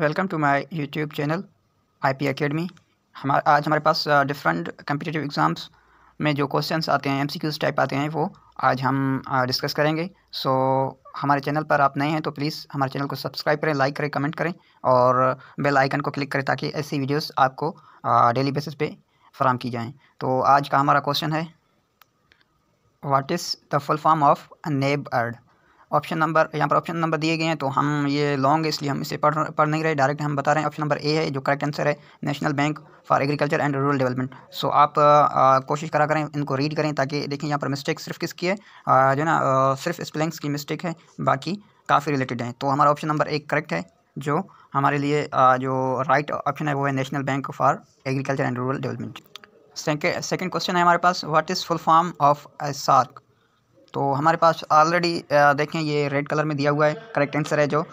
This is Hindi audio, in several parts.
welcome to my YouTube channel IP academy हम आज हमारे पास डिफरेंट कम्पिटेटिव एग्ज़ाम्स में जो क्वेश्चंस आते हैं एमसीक्यूज टाइप आते हैं वो आज हम डिस्कस uh, करेंगे सो so, हमारे चैनल पर आप नए हैं तो प्लीज़ हमारे चैनल को सब्सक्राइब करें लाइक करें कमेंट करें और बेल आइकन को क्लिक करें ताकि ऐसी वीडियोज़ आपको डेली uh, बेसिस पे फराम की जाएँ तो आज का हमारा क्वेश्चन है what is the full form of NABARD option number यहाँ पर ऑप्शन नंबर दिए गए हैं तो हम ये लॉन्ग है इसलिए हम इसे पढ़ पढ़ नहीं रहे डायरेक्ट हम बता रहे हैं ऑप्शन नंबर ए है जो करेक्ट आंसर है National Bank for Agriculture and Rural Development so आप आ, कोशिश करा करें इनको रीड करें ताकि देखें यहाँ पर मिस्टेक सिर्फ किसकी है आ, जो ना आ, सिर्फ स्पेलिंग्स की मिस्टेक है बाकी काफ़ी रिलेटेड हैं तो हमारा ऑप्शन नंबर एक करेक्ट है जो हमारे लिए जो राइट ऑप्शन है वो है National Bank for Agriculture and Rural Development second question है हमारे पास what is full form of SAARC तो हमारे पास ऑलरेडी देखें ये रेड कलर में दिया हुआ है करेक्ट आंसर है जो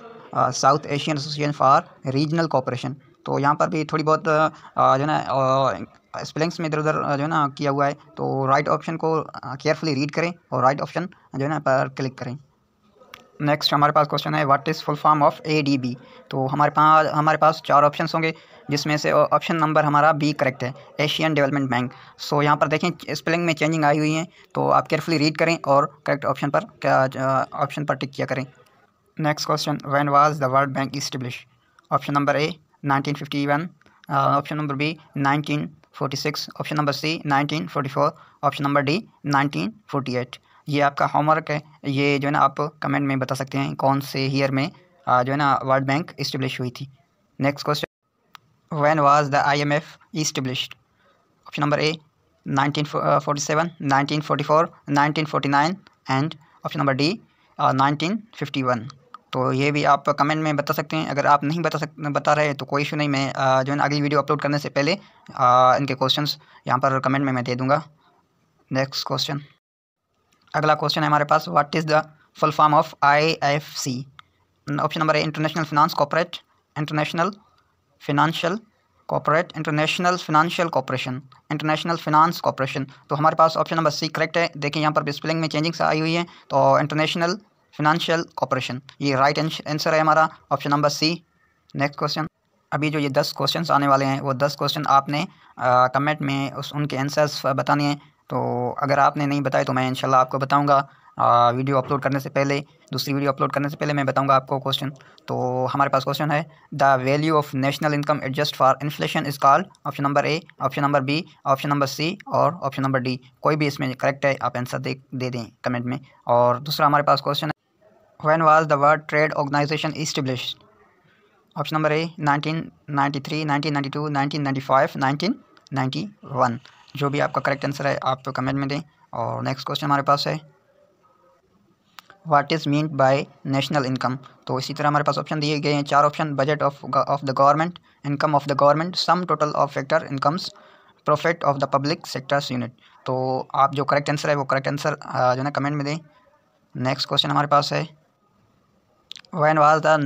South Asian Association for Regional Cooperation तो यहाँ पर भी थोड़ी बहुत जो है ना स्पेलिंग्स में इधर उधर जो है ना किया हुआ है तो राइट ऑप्शन को केयरफुली रीड करें और राइट ऑप्शन जो है ना पर क्लिक करें नेक्स्ट हमारे पास क्वेश्चन है what is full form of A D B तो हमारे पास हमारे पास चार ऑप्शन होंगे जिसमें से ऑप्शन नंबर हमारा बी करेक्ट है एशियन डेवलपमेंट बैंक सो यहाँ पर देखें स्पेलिंग में चेंजिंग आई हुई है तो आप केयरफुली रीड करें और करेक्ट ऑप्शन पर ऑप्शन uh, पर टिक किया करें next question when was the World Bank establish option number A nineteen fifty one option number B nineteen six option number C nineteen four option number D nineteen eight ये आपका होमवर्क है ये जो है ना आप कमेंट में बता सकते हैं कौन से ईयर में जो है ना वर्ल्ड बैंक इस्टेब्लिश हुई थी next question when was the I M F established option number A 1947, 1944, 1949 and option number D 1951 तो ये भी आप कमेंट में बता सकते हैं अगर आप नहीं बता सक बता रहे तो कोई इशू नहीं मैं जो है ना अगली वीडियो अपलोड करने से पहले इनके क्वेश्चन यहाँ पर कमेंट में मैं दे दूँगा नेक्स्ट क्वेश्चन अगला क्वेश्चन है हमारे पास what is the full form of I F C option number A International Finance Corporate International Financial Corporate International Financial Corporation International Finance Corporation तो हमारे पास ऑप्शन नंबर सी करेक्ट है देखिए यहाँ पर डिस्प्लिंग में चेंजिंग्स आई हुई है तो इंटरनेशनल फिनंशियल कॉपरेशन ये राइट आंसर है हमारा option number C next question अभी जो ये दस क्वेश्चंस आने वाले हैं वो दस क्वेश्चन आपने कमेंट में उस उनके आंसर्स बताने हैं तो अगर आपने नहीं बताया तो मैं इनशाला आपको बताऊँगा वीडियो अपलोड करने से पहले दूसरी वीडियो अपलोड करने से पहले मैं बताऊंगा आपको क्वेश्चन तो हमारे पास क्वेश्चन है the value of national income adjust for inflation is called option number A option number B option number C और ऑप्शन नंबर डी कोई भी इसमें करेक्ट है आप आंसर दे दे दें कमेंट में और दूसरा हमारे पास क्वेश्चन है when was the World Trade Organization establish option number A nineteen ninety three nineteen ninety two nineteen ninety five nineteen ninety one जो भी आपका करेक्ट आंसर है आप तो कमेंट में दें और नेक्स्ट क्वेश्चन हमारे पास है what is mean by national income तो इसी तरह हमारे पास ऑप्शन दिए गए हैं चार option budget of of the government income of the government sum total of factor incomes profit of the public sectors unit तो आप जो करेक्ट आंसर है वो करेक्ट आंसर जो है ना कमेंट में दें नेक्स्ट क्वेश्चन हमारे पास है when was the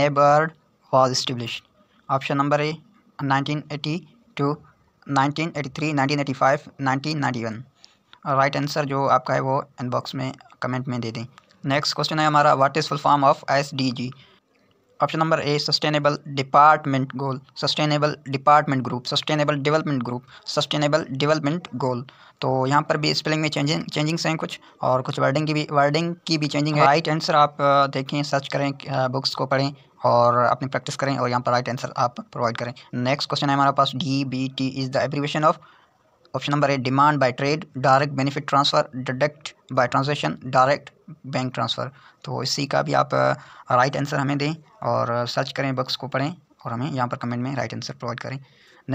NABARD was establish option number A nineteen eighty two nineteen eighty three nineteen eighty five ninety one right answer जो आपका है वो इनबॉक्स में कमेंट में दे दें नेक्स्ट क्वेश्चन है हमारा what is full form of S D G option number A sustainable department goal sustainable department group sustainable development group sustainable development goal तो यहाँ पर भी स्पेलिंग में चेंजिंग चेंजिंग्स हैं कुछ और कुछ वर्डिंग की भी वर्डिंग की भी चेंजिंग है राइट आंसर आप देखें सर्च करें बुक्स को पढ़ें और अपनी प्रैक्टिस करें और यहाँ पर राइट आंसर आप प्रोवाइड करें नेक्स्ट क्वेश्चन है हमारे पास D B T is the abbreviation of option number A demand by trade direct benefit transfer deduct by transaction direct bank transfer तो इसी का भी आप राइट uh, आंसर हमें दें और सर्च uh, करें बुक्स को पढ़ें और हमें यहाँ पर कमेंट में राइट आंसर प्रोवाइड करें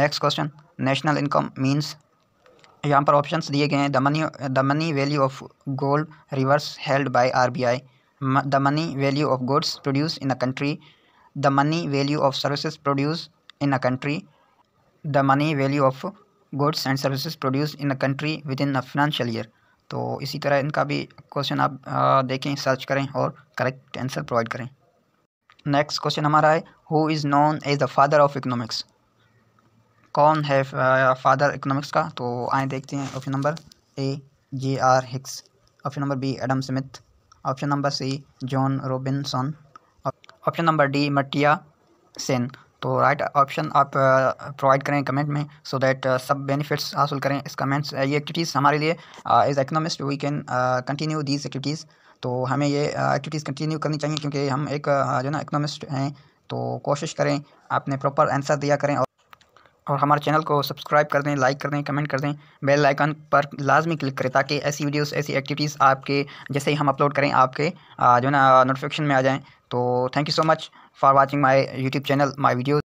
next question national income means यहाँ पर ऑप्शंस दिए गए हैं the money the money value of gold reserves held by RBI the money value of goods produce in a country the money value of services produce in a country the money value of goods and services produce in a country within a financial year तो इसी तरह इनका भी क्वेश्चन आप देखें सर्च करें और करेक्ट आंसर प्रोवाइड करें नेक्स्ट क्वेश्चन हमारा है who is known as the father of economics कौन है फादर इकोनॉमिक्स का तो आए देखते हैं option number A J R Hicks option number B Adam Smith option number C John Robinson option number D Amartya Sen तो राइट ऑप्शन आप प्रोवाइड uh, करें कमेंट में सो दैट uh, सब बेनिफिट्स हासिल करें इस कमेंट्स uh, ये एक्टिविटीज़ हमारे लिए as economist we can continue these activities तो हमें ये एक्टिविटीज़ कंटिन्यू करनी चाहिए क्योंकि हम एक जो ना इकनॉमिस्ट हैं तो कोशिश करें आपने प्रॉपर आंसर दिया करें और और हमारे चैनल को सब्सक्राइब कर दें लाइक कर दें कमेंट कर दें बेल आइकन पर लाजमी क्लिक करें ताकि ऐसी वीडियोस ऐसी एक्टिविटीज़ आपके जैसे ही हम अपलोड करें आपके जो है ना नोटिफिकेशन में आ जाएँ तो thank you so much for watching my YouTube channel my videos